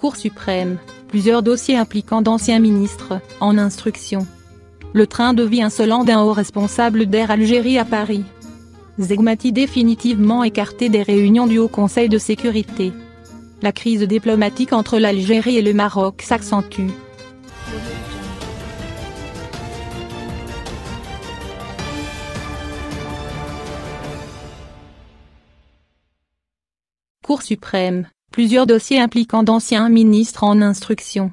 Cour suprême, plusieurs dossiers impliquant d'anciens ministres, en instruction. Le train de vie insolent d'un haut responsable d'Air Algérie à Paris. Zegmati définitivement écarté des réunions du Haut Conseil de sécurité. La crise diplomatique entre l'Algérie et le Maroc s'accentue. Cour suprême, plusieurs dossiers impliquant d'anciens ministres en instruction.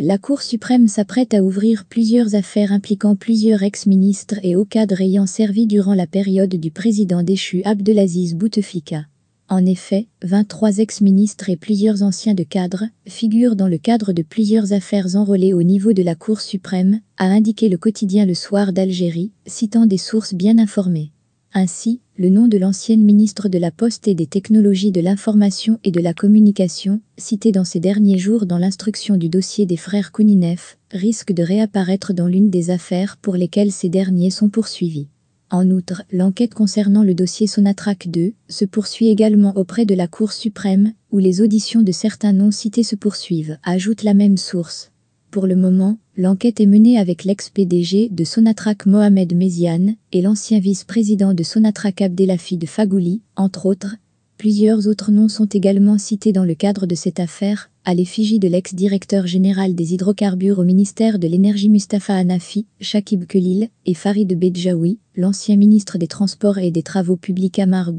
La Cour suprême s'apprête à ouvrir plusieurs affaires impliquant plusieurs ex-ministres et hauts cadres ayant servi durant la période du président déchu Abdelaziz Bouteflika. En effet, 23 ex-ministres et plusieurs anciens de cadre figurent dans le cadre de plusieurs affaires enrôlées au niveau de la Cour suprême, a indiqué le quotidien Le Soir d'Algérie, citant des sources bien informées. Ainsi, le nom de l'ancienne ministre de la Poste et des Technologies de l'Information et de la Communication, cité dans ces derniers jours dans l'instruction du dossier des frères Kouninev, risque de réapparaître dans l'une des affaires pour lesquelles ces derniers sont poursuivis. En outre, l'enquête concernant le dossier Sonatrac 2 se poursuit également auprès de la Cour suprême, où les auditions de certains noms cités se poursuivent, ajoute la même source. Pour le moment, l'enquête est menée avec l'ex-PDG de Sonatrach Mohamed Meziane et l'ancien vice-président de Sonatrach de Fagouli, entre autres. Plusieurs autres noms sont également cités dans le cadre de cette affaire, à l'effigie de l'ex-directeur général des hydrocarbures au ministère de l'Énergie Mustafa Anafi, Shakib Kelil et Farid Bedjaoui, l'ancien ministre des Transports et des Travaux publics Amar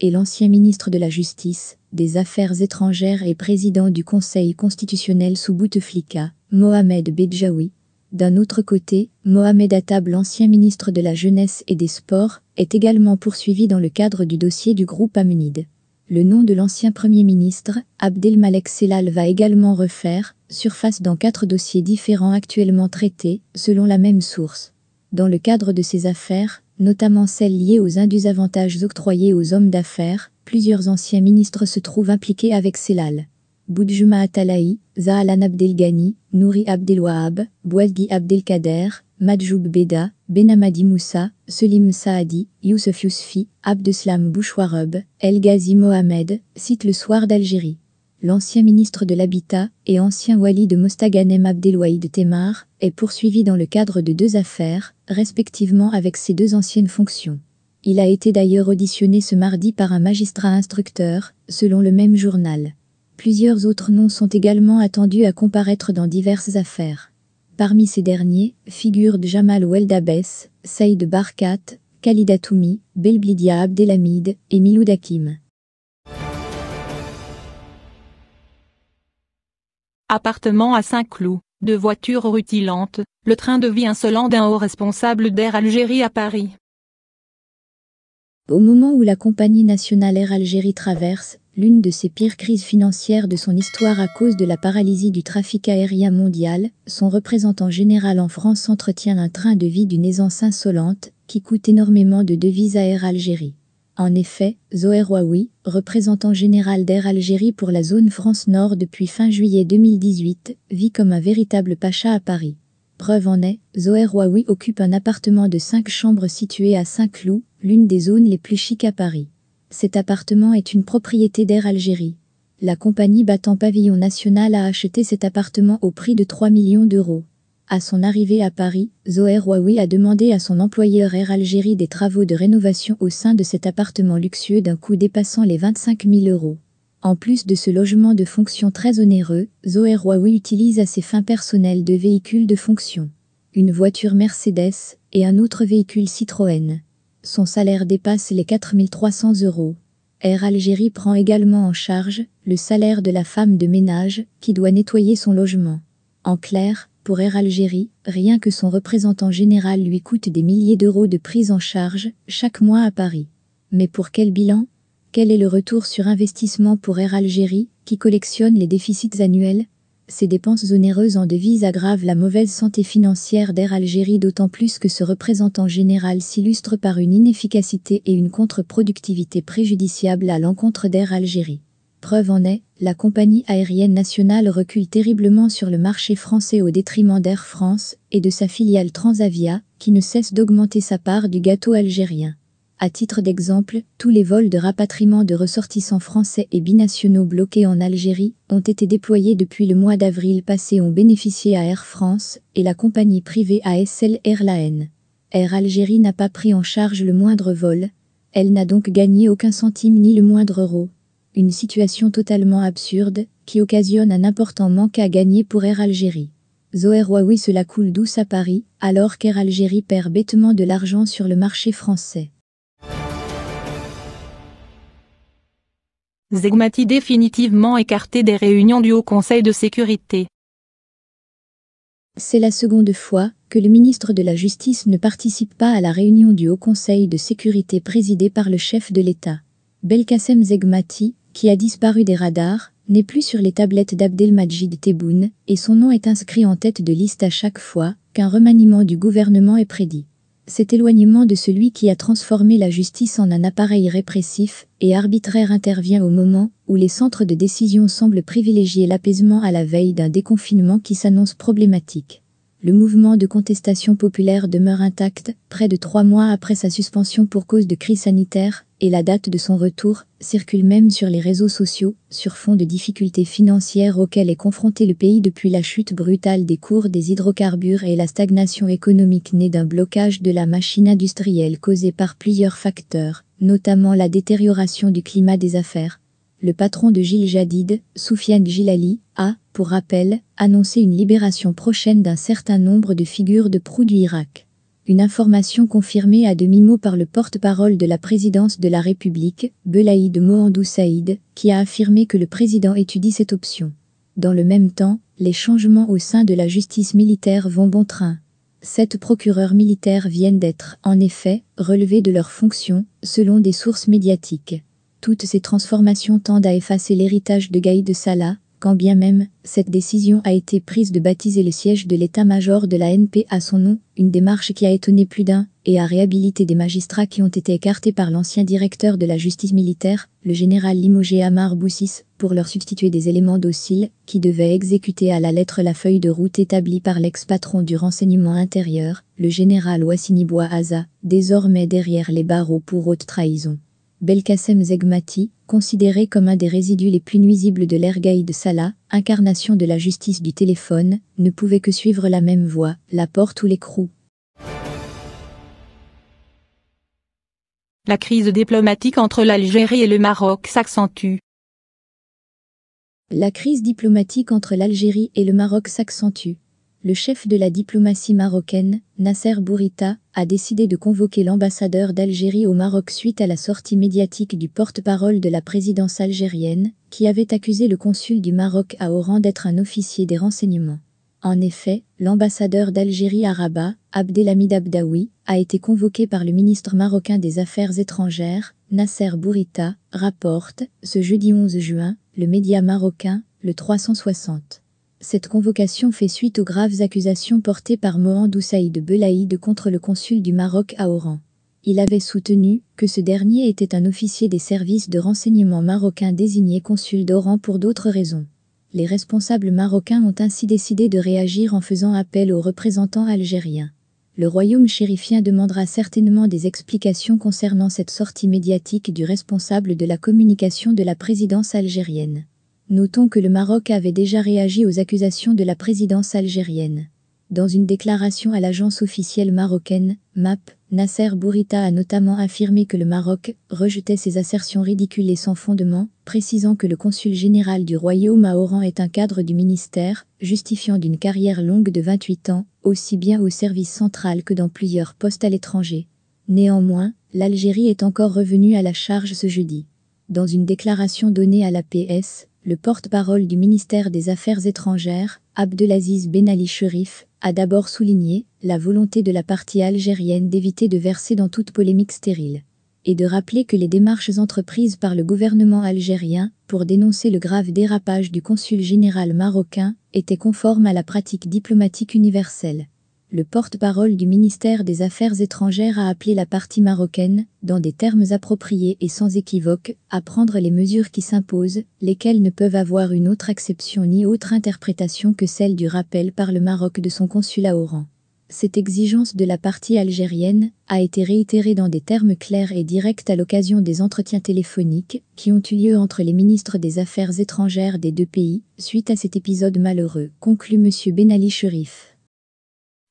et l'ancien ministre de la Justice, des Affaires étrangères et président du Conseil constitutionnel sous Bouteflika, Mohamed Bedjaoui. D'un autre côté, Mohamed Attab, l'ancien ministre de la Jeunesse et des Sports, est également poursuivi dans le cadre du dossier du groupe Amnide. Le nom de l'ancien Premier ministre, Abdelmalek Selal, va également refaire surface dans quatre dossiers différents actuellement traités, selon la même source. Dans le cadre de ces affaires, notamment celles liées aux indus avantages octroyés aux hommes d'affaires, plusieurs anciens ministres se trouvent impliqués avec Selal. Boudjuma Atalaï, Zahalan Abdelghani, Nouri Abdelwahab, Bouelgi Abdelkader, Madjoub Beda, Benamadi Moussa, Selim Saadi, Youssef Yousfi, Abdeslam Bouchouareb, El Ghazi Mohamed, cite le soir d'Algérie. L'ancien ministre de l'Habitat et ancien wali de Mostaganem Abdelwahid Temar est poursuivi dans le cadre de deux affaires, respectivement avec ses deux anciennes fonctions. Il a été d'ailleurs auditionné ce mardi par un magistrat instructeur, selon le même journal. Plusieurs autres noms sont également attendus à comparaître dans diverses affaires. Parmi ces derniers figurent Jamal Weldabes, Saïd Barkat, Khalid Atoumi, Belblidia Abdelhamid et Miloud Hakim. Appartement à Saint-Cloud, deux voitures rutilantes, le train de vie insolent d'un haut responsable d'Air Algérie à Paris. Au moment où la compagnie nationale Air Algérie traverse l'une de ses pires crises financières de son histoire à cause de la paralysie du trafic aérien mondial, son représentant général en France entretient un train de vie d'une aisance insolente qui coûte énormément de devises à Air Algérie. En effet, Zoé Wawi, représentant général d'Air Algérie pour la zone France Nord depuis fin juillet 2018, vit comme un véritable pacha à Paris. Preuve en est, Zoher Wawi occupe un appartement de 5 chambres situé à Saint-Cloud, l'une des zones les plus chics à Paris. Cet appartement est une propriété d'Air Algérie. La compagnie battant pavillon national a acheté cet appartement au prix de 3 millions d'euros. À son arrivée à Paris, Zoé Huawei a demandé à son employeur Air Algérie des travaux de rénovation au sein de cet appartement luxueux d'un coût dépassant les 25 000 euros. En plus de ce logement de fonction très onéreux, Zoé Huawei utilise à ses fins personnelles deux véhicules de fonction. Une voiture Mercedes et un autre véhicule Citroën son salaire dépasse les 4300 euros. Air Algérie prend également en charge le salaire de la femme de ménage qui doit nettoyer son logement. En clair, pour Air Algérie, rien que son représentant général lui coûte des milliers d'euros de prise en charge chaque mois à Paris. Mais pour quel bilan Quel est le retour sur investissement pour Air Algérie, qui collectionne les déficits annuels ces dépenses onéreuses en devises aggravent la mauvaise santé financière d'Air Algérie d'autant plus que ce représentant général s'illustre par une inefficacité et une contre-productivité préjudiciable à l'encontre d'Air Algérie. Preuve en est, la compagnie aérienne nationale recule terriblement sur le marché français au détriment d'Air France et de sa filiale Transavia, qui ne cesse d'augmenter sa part du gâteau algérien. À titre d'exemple, tous les vols de rapatriement de ressortissants français et binationaux bloqués en Algérie ont été déployés depuis le mois d'avril passé ont bénéficié à Air France et la compagnie privée ASL Airline. Air Algérie n'a pas pris en charge le moindre vol, elle n'a donc gagné aucun centime ni le moindre euro. Une situation totalement absurde qui occasionne un important manque à gagner pour Air Algérie. Zoé Huawei se la coule douce à Paris alors qu'Air Algérie perd bêtement de l'argent sur le marché français. Zegmati définitivement écarté des réunions du Haut Conseil de sécurité. C'est la seconde fois que le ministre de la Justice ne participe pas à la réunion du Haut Conseil de sécurité présidée par le chef de l'État. Belkacem Zegmati, qui a disparu des radars, n'est plus sur les tablettes d'Abdelmajid Tebboune et son nom est inscrit en tête de liste à chaque fois qu'un remaniement du gouvernement est prédit cet éloignement de celui qui a transformé la justice en un appareil répressif et arbitraire intervient au moment où les centres de décision semblent privilégier l'apaisement à la veille d'un déconfinement qui s'annonce problématique le mouvement de contestation populaire demeure intact, près de trois mois après sa suspension pour cause de crise sanitaire, et la date de son retour circule même sur les réseaux sociaux, sur fond de difficultés financières auxquelles est confronté le pays depuis la chute brutale des cours des hydrocarbures et la stagnation économique née d'un blocage de la machine industrielle causée par plusieurs facteurs, notamment la détérioration du climat des affaires, le patron de Gilles Jadid, Soufiane Gilali, a, pour rappel, annoncé une libération prochaine d'un certain nombre de figures de proue du Irak. Une information confirmée à demi-mot par le porte-parole de la présidence de la République, Belaïd Mohandou Saïd, qui a affirmé que le président étudie cette option. Dans le même temps, les changements au sein de la justice militaire vont bon train. Sept procureurs militaires viennent d'être, en effet, relevés de leurs fonctions, selon des sources médiatiques. Toutes ces transformations tendent à effacer l'héritage de Gaïd de Salah, quand bien même, cette décision a été prise de baptiser le siège de l'état-major de la NP à son nom, une démarche qui a étonné plus d'un, et a réhabilité des magistrats qui ont été écartés par l'ancien directeur de la justice militaire, le général Limogé Amar Boussis, pour leur substituer des éléments dociles, qui devaient exécuter à la lettre la feuille de route établie par l'ex-patron du renseignement intérieur, le général Wassini aza désormais derrière les barreaux pour haute trahison. Belkacem Zegmati, considéré comme un des résidus les plus nuisibles de l'ère de Salah, incarnation de la justice du téléphone, ne pouvait que suivre la même voie, la porte ou l'écrou. La crise diplomatique entre l'Algérie et le Maroc s'accentue. La crise diplomatique entre l'Algérie et le Maroc s'accentue le chef de la diplomatie marocaine, Nasser Bourita, a décidé de convoquer l'ambassadeur d'Algérie au Maroc suite à la sortie médiatique du porte-parole de la présidence algérienne, qui avait accusé le consul du Maroc à Oran d'être un officier des renseignements. En effet, l'ambassadeur d'Algérie à Rabat, Abdelhamid Abdawi, a été convoqué par le ministre marocain des Affaires étrangères, Nasser Bourita, rapporte, ce jeudi 11 juin, le média marocain, le 360. Cette convocation fait suite aux graves accusations portées par Mohand Oussaïd Belaïd contre le consul du Maroc à Oran. Il avait soutenu que ce dernier était un officier des services de renseignement marocains désigné consul d'Oran pour d'autres raisons. Les responsables marocains ont ainsi décidé de réagir en faisant appel aux représentants algériens. Le royaume chérifien demandera certainement des explications concernant cette sortie médiatique du responsable de la communication de la présidence algérienne. Notons que le Maroc avait déjà réagi aux accusations de la présidence algérienne. Dans une déclaration à l'agence officielle marocaine, MAP, Nasser Bourita a notamment affirmé que le Maroc rejetait ces assertions ridicules et sans fondement, précisant que le consul général du royaume à Oran est un cadre du ministère, justifiant d'une carrière longue de 28 ans, aussi bien au service central que dans plusieurs postes à l'étranger. Néanmoins, l'Algérie est encore revenue à la charge ce jeudi. Dans une déclaration donnée à la PS, le porte-parole du ministère des Affaires étrangères, Abdelaziz Ben Ali a d'abord souligné la volonté de la partie algérienne d'éviter de verser dans toute polémique stérile et de rappeler que les démarches entreprises par le gouvernement algérien pour dénoncer le grave dérapage du consul général marocain étaient conformes à la pratique diplomatique universelle le porte-parole du ministère des Affaires étrangères a appelé la partie marocaine, dans des termes appropriés et sans équivoque, à prendre les mesures qui s'imposent, lesquelles ne peuvent avoir une autre acception ni autre interprétation que celle du rappel par le Maroc de son consulat au rang. Cette exigence de la partie algérienne a été réitérée dans des termes clairs et directs à l'occasion des entretiens téléphoniques qui ont eu lieu entre les ministres des Affaires étrangères des deux pays, suite à cet épisode malheureux, conclut M. Ben Ali Cherif.